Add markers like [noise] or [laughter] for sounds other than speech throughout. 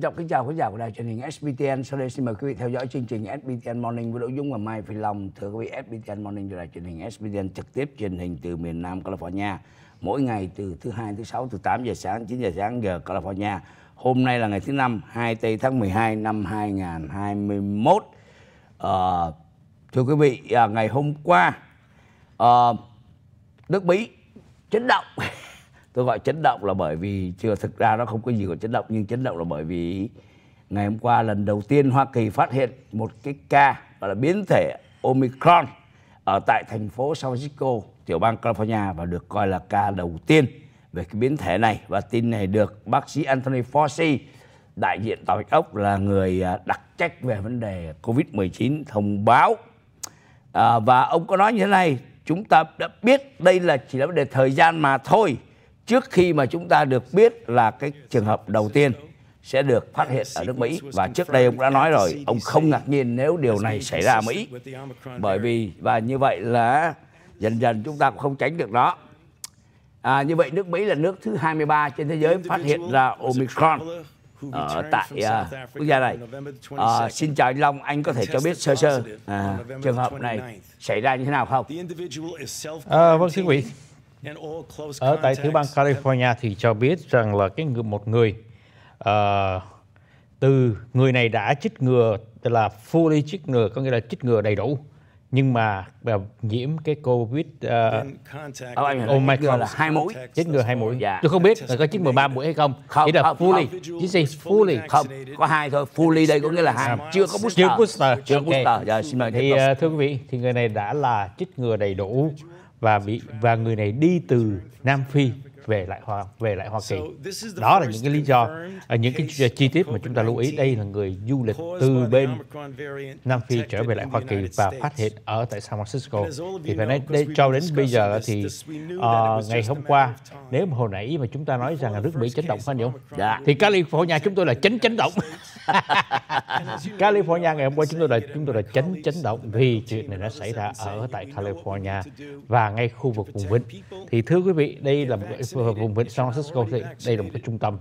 Trân trọng kính chào khán giả của đài truyền hình SBTN. Sau đây xin mời quý vị theo dõi chương trình SBTN Morning với nội dung và Mai Phi Long. Thưa quý vị, SBTN Morning là đài truyền hình SBTN trực tiếp truyền hình từ miền Nam California. Mỗi ngày từ thứ hai, thứ sáu, từ 8 giờ sáng, 9 giờ sáng giờ California. Hôm nay là ngày thứ năm, 2 tây tháng 12 năm 2021. À, ờ, thưa quý vị, à, ngày hôm qua à, nước Mỹ chấn động tôi gọi chấn động là bởi vì chưa thực ra nó không có gì gọi chấn động nhưng chấn động là bởi vì ngày hôm qua lần đầu tiên Hoa Kỳ phát hiện một cái ca gọi là biến thể Omicron ở tại thành phố San Francisco, tiểu bang California và được coi là ca đầu tiên về cái biến thể này và tin này được bác sĩ Anthony Fauci đại diện tòa bạch ốc là người à, đặc trách về vấn đề Covid-19 thông báo à, và ông có nói như thế này chúng ta đã biết đây là chỉ là vấn đề thời gian mà thôi trước khi mà chúng ta được biết là cái trường hợp đầu tiên sẽ được phát hiện ở nước Mỹ và trước đây ông đã nói rồi ông không ngạc nhiên nếu điều này xảy ra ở Mỹ bởi vì và như vậy là dần dần chúng ta cũng không tránh được nó à, như vậy nước Mỹ là nước thứ 23 trên thế giới phát hiện ra Omicron ở tại uh, quốc gia này. Uh, xin chào anh Long, anh có thể cho biết sơ sơ uh, trường hợp này xảy ra như thế nào không? À, vâng thưa quý vị, ở tại thứ bang California thì cho biết rằng là cái người, một người uh, từ người này đã chích ngừa tức là fully chích ngừa có nghĩa là chích ngừa đầy đủ nhưng mà à, nhiễm cái covid uh, ờ, ở anh Omicron là hai mũi chích ngừa hai mũi dạ. tôi không biết là có chích mười ba mũi hay không không chỉ là không, fully chỉ say fully không có hai thôi fully đây có nghĩa là hai chưa có booster chưa booster chưa okay. booster dạ, xin mời thì uh, thưa quý vị thì người này đã là chích ngừa đầy đủ và bị và người này đi từ Nam Phi về lại Hoa về lại Hoa Kỳ. Đó là những cái lý do, à, những cái à, chi tiết mà chúng ta lưu ý. Đây là người du lịch từ bên Nam Phi trở về lại Hoa Kỳ và phát hiện ở tại San Francisco. Thì phải nói đây, cho đến bây giờ thì uh, ngày hôm qua, nếu mà hồi nãy mà chúng ta nói rằng là nước Mỹ chấn động phải không? Dạ. Thì California chúng tôi là chấn chấn động. [laughs] California ngày hôm qua chúng tôi là chúng tôi là chấn chấn động vì chuyện này nó xảy ra ở tại California và ngay khu vực vùng vịnh. Thì thưa quý vị, đây là một ở vùng vịnh San Francisco thì đây là một cái trung tâm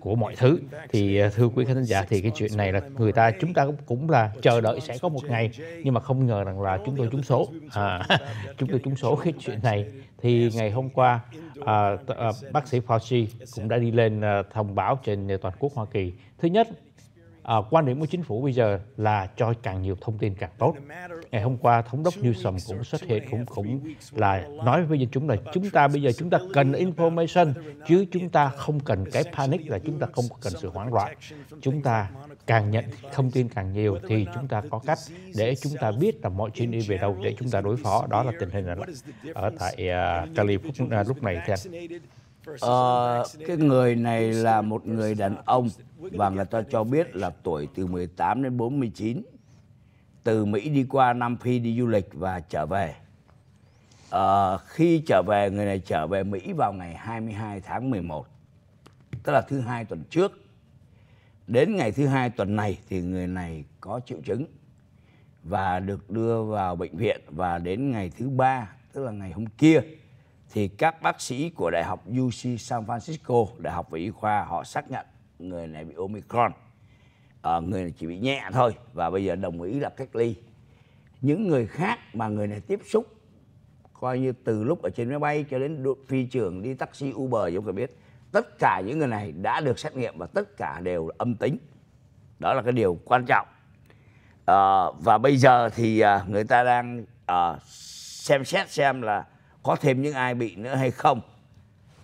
của mọi thứ thì à, thưa quý khán giả thì cái chuyện này là người ta chúng ta cũng là chờ đợi sẽ có một ngày nhưng mà không ngờ rằng là chúng tôi trúng số à, [laughs] chúng tôi trúng số cái chuyện này thì ngày hôm qua à, à, bác sĩ Fauci cũng đã đi lên à, thông báo trên toàn quốc Hoa Kỳ thứ nhất à, quan điểm của chính phủ bây giờ là cho càng nhiều thông tin càng tốt. Ngày hôm qua thống đốc Newsom cũng xuất hiện cũng cũng là nói với dân chúng là chúng ta bây giờ chúng ta cần information chứ chúng ta không cần cái panic là chúng ta không cần sự hoảng loạn. Chúng ta càng nhận thông tin càng nhiều thì chúng ta có cách để chúng ta biết là mọi chuyện đi về đâu để chúng ta đối phó. Đó là tình hình ở tại uh, California lúc này thưa anh. Ờ, cái người này là một người đàn ông và người ta cho biết là tuổi từ 18 đến 49. Từ Mỹ đi qua Nam Phi đi du lịch và trở về. Ờ, khi trở về, người này trở về Mỹ vào ngày 22 tháng 11, tức là thứ hai tuần trước. Đến ngày thứ hai tuần này thì người này có triệu chứng và được đưa vào bệnh viện và đến ngày thứ ba, tức là ngày hôm kia thì các bác sĩ của đại học UC San Francisco, đại học về y khoa họ xác nhận người này bị Omicron. À, người này chỉ bị nhẹ thôi và bây giờ đồng ý là cách ly. Những người khác mà người này tiếp xúc coi như từ lúc ở trên máy bay cho đến phi trường đi taxi Uber giống cả biết tất cả những người này đã được xét nghiệm và tất cả đều âm tính đó là cái điều quan trọng à, và bây giờ thì à, người ta đang à, xem xét xem là có thêm những ai bị nữa hay không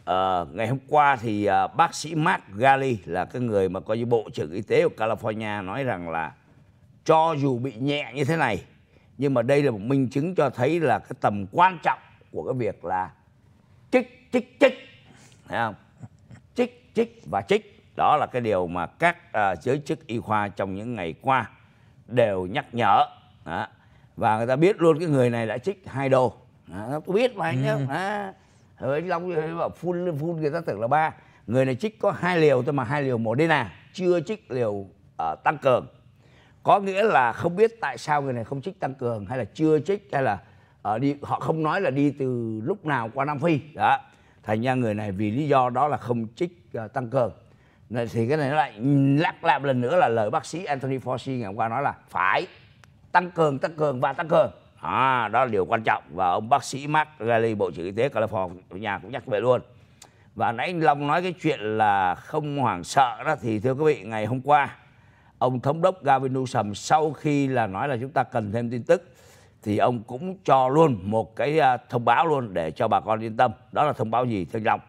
à, ngày hôm qua thì à, bác sĩ Mark Gali là cái người mà coi như bộ trưởng y tế của California nói rằng là cho dù bị nhẹ như thế này nhưng mà đây là một minh chứng cho thấy là cái tầm quan trọng của cái việc là chích chích chích thấy không chích chích và chích đó là cái điều mà các à, giới chức y khoa trong những ngày qua đều nhắc nhở đó. và người ta biết luôn cái người này đã chích hai đô à, tôi biết mà anh ừ. không à, rồi anh long bảo phun phun người ta tưởng là ba người này trích có hai liều thôi mà hai liều một đi à chưa trích liều uh, tăng cường có nghĩa là không biết tại sao người này không trích tăng cường hay là chưa trích hay là uh, đi họ không nói là đi từ lúc nào qua nam phi đó thành ra người này vì lý do đó là không trích uh, tăng cường thì cái này nó lại lắc lại lần nữa là lời bác sĩ Anthony Fauci ngày hôm qua nói là phải tăng cường tăng cường và tăng cường đó, đó là điều quan trọng và ông bác sĩ Mark Galey bộ trưởng y tế California cũng nhắc về luôn và nãy anh Long nói cái chuyện là không hoảng sợ đó thì thưa quý vị ngày hôm qua ông thống đốc Gavin Newsom sau khi là nói là chúng ta cần thêm tin tức thì ông cũng cho luôn một cái à, thông báo luôn để cho bà con yên tâm đó là thông báo gì thưa anh Long?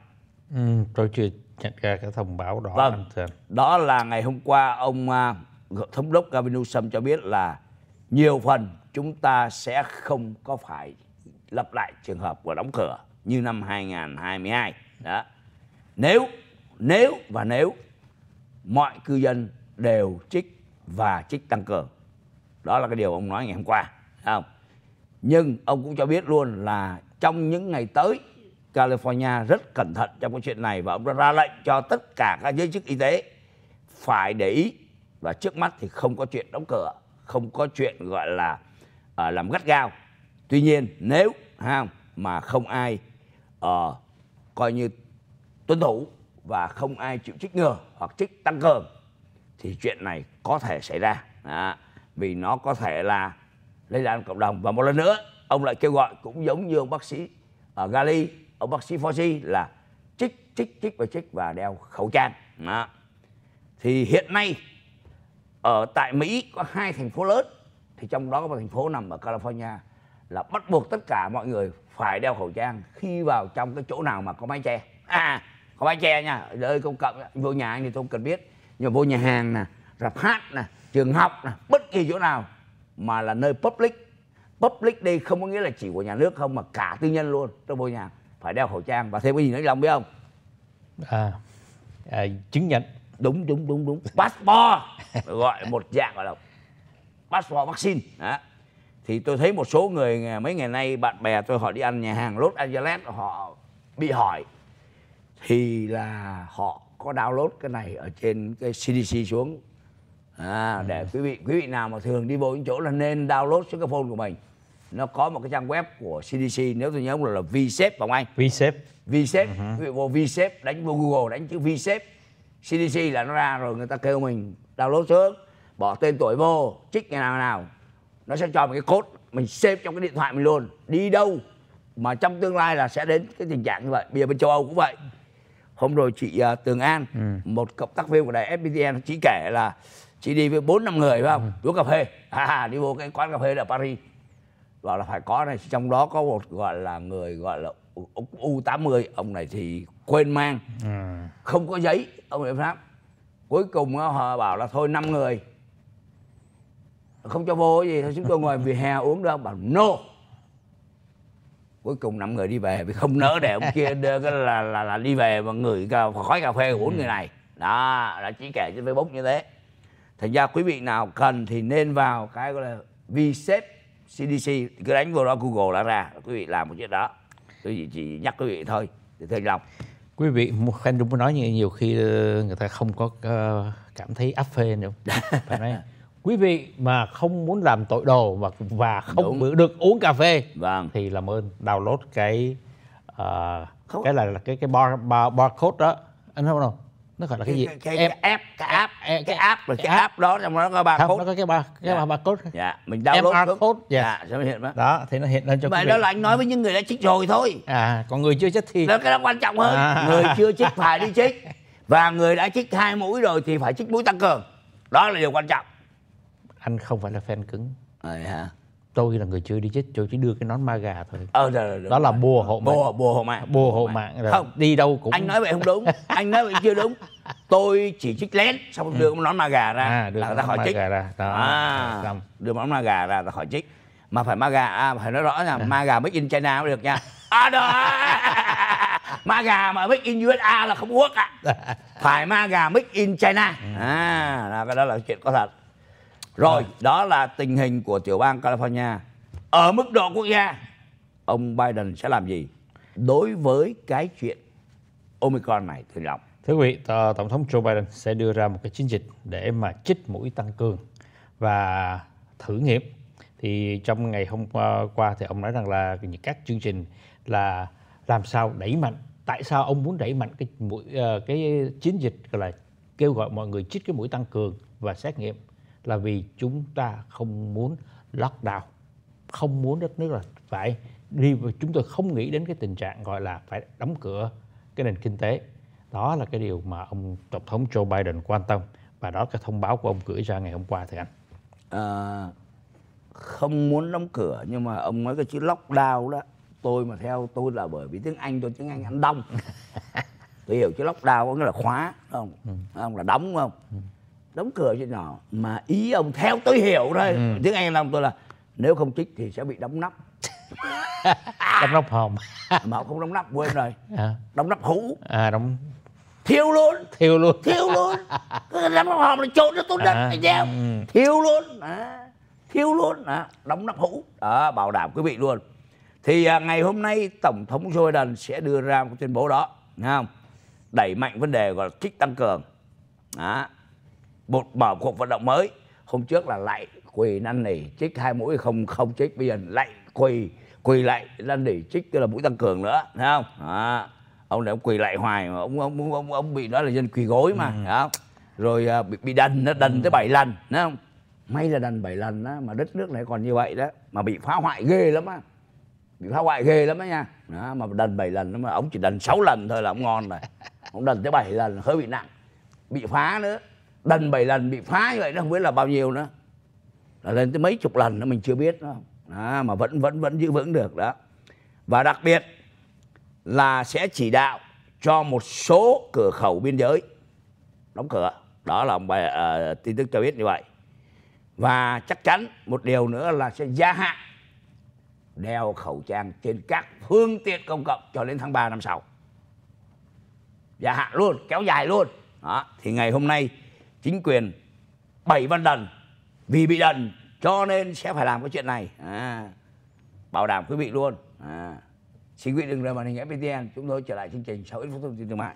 Ừ, tôi chưa nhận ra cái thông báo đó. Vâng, đó là ngày hôm qua ông à, thống đốc Gavin Newsom cho biết là nhiều phần chúng ta sẽ không có phải lặp lại trường hợp của đóng cửa như năm 2022 đó nếu nếu và nếu mọi cư dân đều trích và trích tăng cường đó là cái điều ông nói ngày hôm qua không nhưng ông cũng cho biết luôn là trong những ngày tới California rất cẩn thận trong cái chuyện này và ông đã ra lệnh cho tất cả các giới chức y tế phải để ý và trước mắt thì không có chuyện đóng cửa không có chuyện gọi là à, làm gắt gao tuy nhiên nếu ha, mà không ai uh, coi như tuân thủ và không ai chịu trích ngừa hoặc trích tăng cường thì chuyện này có thể xảy ra à, vì nó có thể là lây lan cộng đồng và một lần nữa ông lại kêu gọi cũng giống như ông bác sĩ ở ờ, Gali ông bác sĩ Fauci là trích trích trích và trích và đeo khẩu trang à. thì hiện nay ở tại Mỹ có hai thành phố lớn thì trong đó có một thành phố nằm ở California là bắt buộc tất cả mọi người phải đeo khẩu trang khi vào trong cái chỗ nào mà có máy che à có máy che nha nơi công cộng vô nhà anh thì tôi không cần biết nhưng mà vô nhà hàng nè rạp hát nè trường học nè bất kỳ chỗ nào mà là nơi public public đây không có nghĩa là chỉ của nhà nước không mà cả tư nhân luôn trong vô nhà phải đeo khẩu trang và thêm cái gì nữa lòng biết không à, à chứng nhận đúng đúng đúng đúng passport gọi một dạng gọi là passport vaccine đó. thì tôi thấy một số người mấy ngày nay bạn bè tôi họ đi ăn nhà hàng Los Angeles họ bị hỏi thì là họ có download cái này ở trên cái CDC xuống à, để ừ. quý vị quý vị nào mà thường đi vô những chỗ là nên download xuống cái phone của mình nó có một cái trang web của CDC nếu tôi nhớ không là, là VSafe phải không anh? VSafe VSafe uh-huh. quý vị vô VSafe đánh vô Google đánh chữ VSafe CDC là nó ra rồi người ta kêu mình download xuống bỏ tên tuổi vô trích ngày nào nào nó sẽ cho một cái cốt mình xếp trong cái điện thoại mình luôn đi đâu mà trong tương lai là sẽ đến cái tình trạng như vậy bây giờ bên châu âu cũng vậy hôm rồi chị uh, tường an ừ. một cộng tác viên của đài fptn chỉ kể là chị đi với bốn năm người phải không ừ. uống cà phê à, đi vô cái quán cà phê ở paris bảo là phải có này trong đó có một gọi là người gọi là u 80 ông này thì quên mang ừ. không có giấy ông này pháp cuối cùng họ bảo là thôi năm người không cho vô gì thôi chúng tôi ngồi vỉa hè uống đâu bảo no cuối cùng năm người đi về vì không nỡ để ông kia [laughs] đưa là là là đi về mà người khói cà phê của bốn ừ. người này đó đã chỉ kể trên facebook như thế thành ra quý vị nào cần thì nên vào cái gọi là vsep cdc cứ đánh vô đó google đã ra quý vị làm một chuyện đó tôi chỉ, chỉ nhắc quý vị thôi thì thưa lòng quý vị khen đúng muốn nói như nhiều khi ờ, người ta không có ờ, cảm thấy áp phê nữa [laughs] phải nói quý vị mà không muốn làm tội đồ và và không Đúng. được uống cà phê vâng. thì làm ơn download cái uh, ờ, không. cái là, cái cái bar, bar barcode đó anh không đâu nó gọi là cái, gì cái, cái, cái app cái app cái, cái app là cái, cái app đó trong đó có ba code nó có cái ba cái ba dạ. ba code dạ mình download cái code dạ sẽ dạ, hiện đó đó thì nó hiện lên cho vậy đó là anh nói với những người đã chích rồi thôi à còn người chưa chích thì đó cái đó quan trọng hơn à. người chưa chích phải đi chích và người đã chích hai mũi rồi thì phải chích mũi tăng cường đó là điều quan trọng anh không phải là fan cứng à, hả? tôi là người chơi đi chết tôi chỉ đưa cái nón ma gà thôi ờ rồi, rồi, đó là bùa hộ mạng bùa bùa hộ mạng bùa hộ mạng không đi đâu cũng anh nói vậy không đúng anh nói vậy chưa đúng tôi chỉ trích lén xong ừ. đưa cái nón ma gà ra à, đưa là ra khỏi trích ra. Đó. À, xong. đưa nón ma gà ra là khỏi trích mà phải ma gà à, phải nói rõ là ma gà mới in china mới được nha à đó [laughs] ma gà mà mới in usa là không quốc à [laughs] phải ma gà mới in china ừ. à là cái đó là chuyện có thật rồi, à. đó là tình hình của tiểu bang California. Ở mức độ quốc gia, ông Biden sẽ làm gì? Đối với cái chuyện Omicron này, thưa Long. Thưa quý vị, Tổng thống Joe Biden sẽ đưa ra một cái chiến dịch để mà chích mũi tăng cường và thử nghiệm. Thì trong ngày hôm ờ, qua thì ông nói rằng là những các chương trình là làm sao đẩy mạnh. Tại sao ông muốn đẩy mạnh cái mũi ờ, cái chiến dịch gọi là kêu gọi mọi người chích cái mũi tăng cường và xét nghiệm là vì chúng ta không muốn lockdown, không muốn đất nước là phải đi chúng tôi không nghĩ đến cái tình trạng gọi là phải đóng cửa cái nền kinh tế. Đó là cái điều mà ông Tổng thống Joe Biden quan tâm và đó là cái thông báo của ông gửi ra ngày hôm qua thưa anh. À, không muốn đóng cửa nhưng mà ông nói cái chữ lockdown đó tôi mà theo tôi là bởi vì tiếng Anh tôi tiếng Anh anh đông [laughs] tôi hiểu chứ lockdown có nghĩa là khóa không ừ. không là đóng không ừ đóng cửa chuyện nào mà ý ông theo tôi hiểu thôi ừ. tiếng anh ông tôi là nếu không trích thì sẽ bị đóng nắp [laughs] đóng nắp hòm mà không đóng nắp quên rồi à. đóng nắp hũ à đóng thiếu luôn thiếu luôn thiếu luôn đóng nắp hòm là trộn nó tôi đất à. anh em ừ. thiếu luôn à. thiếu luôn à. đóng nắp hũ đó bảo đảm quý vị luôn thì à, ngày hôm nay tổng thống joe biden sẽ đưa ra một tuyên bố đó nghe không đẩy mạnh vấn đề gọi là kích tăng cường đó một mở cuộc vận động mới hôm trước là lại quỳ năn nỉ chích hai mũi không không chích bây giờ lại quỳ quỳ lại năn nỉ chích tức là mũi tăng cường nữa thấy không à, ông này ông quỳ lại hoài mà ông ông ông, ông bị nói là dân quỳ gối mà ừ. không? rồi à, bị bị đần nó đần tới bảy ừ. lần thấy không may là đần bảy lần đó mà đất nước này còn như vậy đó mà bị phá hoại ghê lắm á bị phá hoại ghê lắm á nha đó, mà đần bảy lần mà ông chỉ đần sáu lần thôi là ông ngon rồi ông đần tới bảy lần hơi bị nặng bị phá nữa đần bảy lần bị phá như vậy nó không biết là bao nhiêu nữa là lên tới mấy chục lần nữa mình chưa biết nữa đó, mà vẫn vẫn vẫn giữ vững được đó và đặc biệt là sẽ chỉ đạo cho một số cửa khẩu biên giới đóng cửa đó là bài uh, à, tin tức cho biết như vậy và chắc chắn một điều nữa là sẽ gia hạn đeo khẩu trang trên các phương tiện công cộng cho đến tháng 3 năm sau gia hạn luôn kéo dài luôn đó. thì ngày hôm nay chính quyền bảy văn đần vì bị đần cho nên sẽ phải làm cái chuyện này à, bảo đảm quý vị luôn à, xin quý vị đừng rời màn hình FPTN chúng tôi trở lại chương trình sau ít phút thông tin thương mại